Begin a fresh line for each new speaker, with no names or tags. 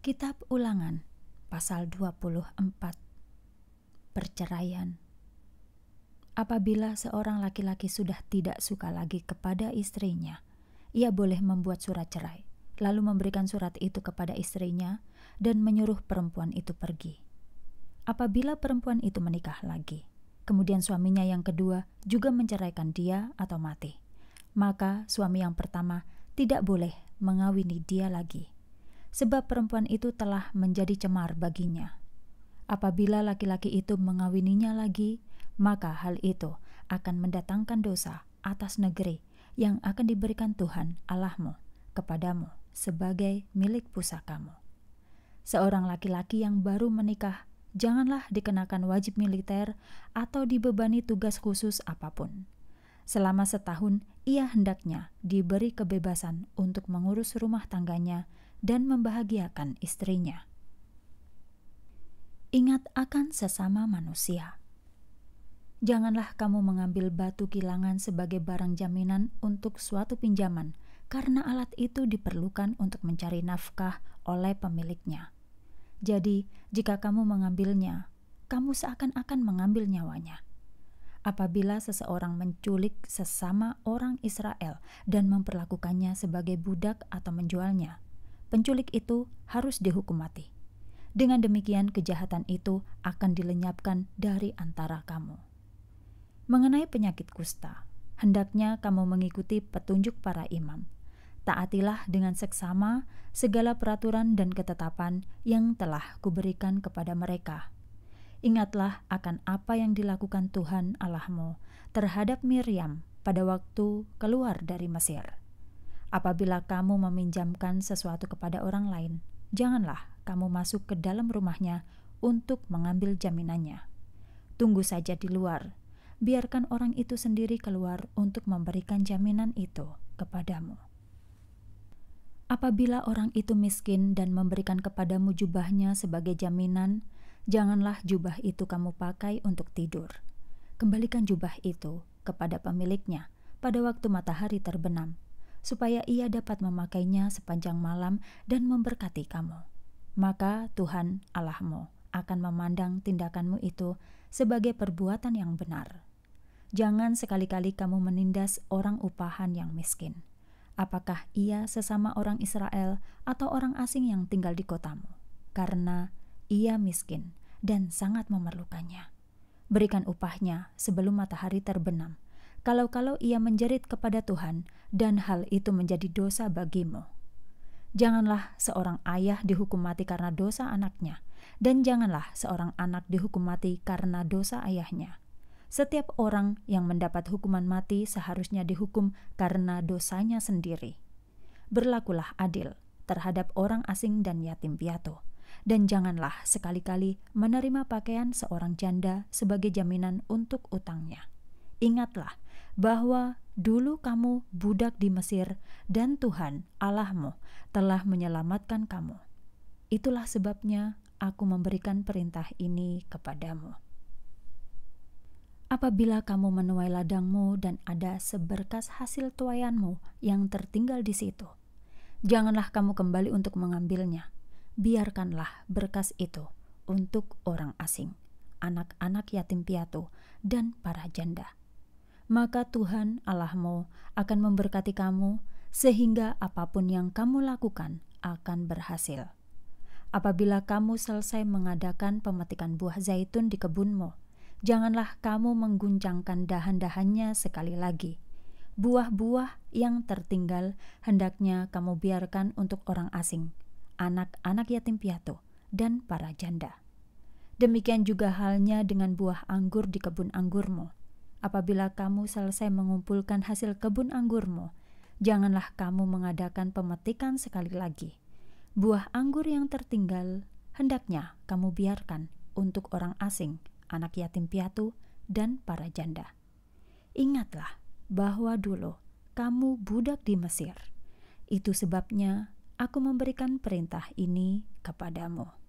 Kitab Ulangan pasal 24 Perceraian Apabila seorang laki-laki sudah tidak suka lagi kepada istrinya, ia boleh membuat surat cerai, lalu memberikan surat itu kepada istrinya dan menyuruh perempuan itu pergi. Apabila perempuan itu menikah lagi, kemudian suaminya yang kedua juga menceraikan dia atau mati, maka suami yang pertama tidak boleh mengawini dia lagi sebab perempuan itu telah menjadi cemar baginya. Apabila laki-laki itu mengawininya lagi, maka hal itu akan mendatangkan dosa atas negeri yang akan diberikan Tuhan Allahmu kepadamu sebagai milik pusakamu. Seorang laki-laki yang baru menikah janganlah dikenakan wajib militer atau dibebani tugas khusus apapun. Selama setahun, ia hendaknya diberi kebebasan untuk mengurus rumah tangganya dan membahagiakan istrinya. Ingat akan sesama manusia. Janganlah kamu mengambil batu kilangan sebagai barang jaminan untuk suatu pinjaman, karena alat itu diperlukan untuk mencari nafkah oleh pemiliknya. Jadi, jika kamu mengambilnya, kamu seakan-akan mengambil nyawanya. Apabila seseorang menculik sesama orang Israel dan memperlakukannya sebagai budak atau menjualnya, penculik itu harus dihukum mati. Dengan demikian, kejahatan itu akan dilenyapkan dari antara kamu. Mengenai penyakit kusta, hendaknya kamu mengikuti petunjuk para imam. Taatilah dengan seksama segala peraturan dan ketetapan yang telah kuberikan kepada mereka. Ingatlah akan apa yang dilakukan Tuhan Allahmu terhadap Miriam pada waktu keluar dari Mesir. Apabila kamu meminjamkan sesuatu kepada orang lain, janganlah kamu masuk ke dalam rumahnya untuk mengambil jaminannya. Tunggu saja di luar, biarkan orang itu sendiri keluar untuk memberikan jaminan itu kepadamu. Apabila orang itu miskin dan memberikan kepadamu jubahnya sebagai jaminan, janganlah jubah itu kamu pakai untuk tidur. Kembalikan jubah itu kepada pemiliknya pada waktu matahari terbenam supaya ia dapat memakainya sepanjang malam dan memberkati kamu. Maka Tuhan Allahmu akan memandang tindakanmu itu sebagai perbuatan yang benar. Jangan sekali-kali kamu menindas orang upahan yang miskin. Apakah ia sesama orang Israel atau orang asing yang tinggal di kotamu? Karena ia miskin dan sangat memerlukannya. Berikan upahnya sebelum matahari terbenam, kalau-kalau ia menjerit kepada Tuhan dan hal itu menjadi dosa bagimu. Janganlah seorang ayah dihukum mati karena dosa anaknya, dan janganlah seorang anak dihukum mati karena dosa ayahnya. Setiap orang yang mendapat hukuman mati seharusnya dihukum karena dosanya sendiri. Berlakulah adil terhadap orang asing dan yatim piatu, dan janganlah sekali-kali menerima pakaian seorang janda sebagai jaminan untuk utangnya. Ingatlah bahwa dulu kamu budak di Mesir dan Tuhan Allahmu telah menyelamatkan kamu. Itulah sebabnya aku memberikan perintah ini kepadamu. Apabila kamu menuai ladangmu dan ada seberkas hasil tuayanmu yang tertinggal di situ, janganlah kamu kembali untuk mengambilnya. Biarkanlah berkas itu untuk orang asing, anak-anak yatim piatu, dan para janda maka Tuhan Allahmu akan memberkati kamu sehingga apapun yang kamu lakukan akan berhasil. Apabila kamu selesai mengadakan pemetikan buah zaitun di kebunmu, janganlah kamu mengguncangkan dahan-dahannya sekali lagi. Buah-buah yang tertinggal hendaknya kamu biarkan untuk orang asing, anak-anak yatim piatu, dan para janda. Demikian juga halnya dengan buah anggur di kebun anggurmu Apabila kamu selesai mengumpulkan hasil kebun anggurmu, janganlah kamu mengadakan pemetikan sekali lagi. Buah anggur yang tertinggal hendaknya kamu biarkan untuk orang asing, anak yatim piatu, dan para janda. Ingatlah bahwa dulu kamu budak di Mesir. Itu sebabnya aku memberikan perintah ini kepadamu.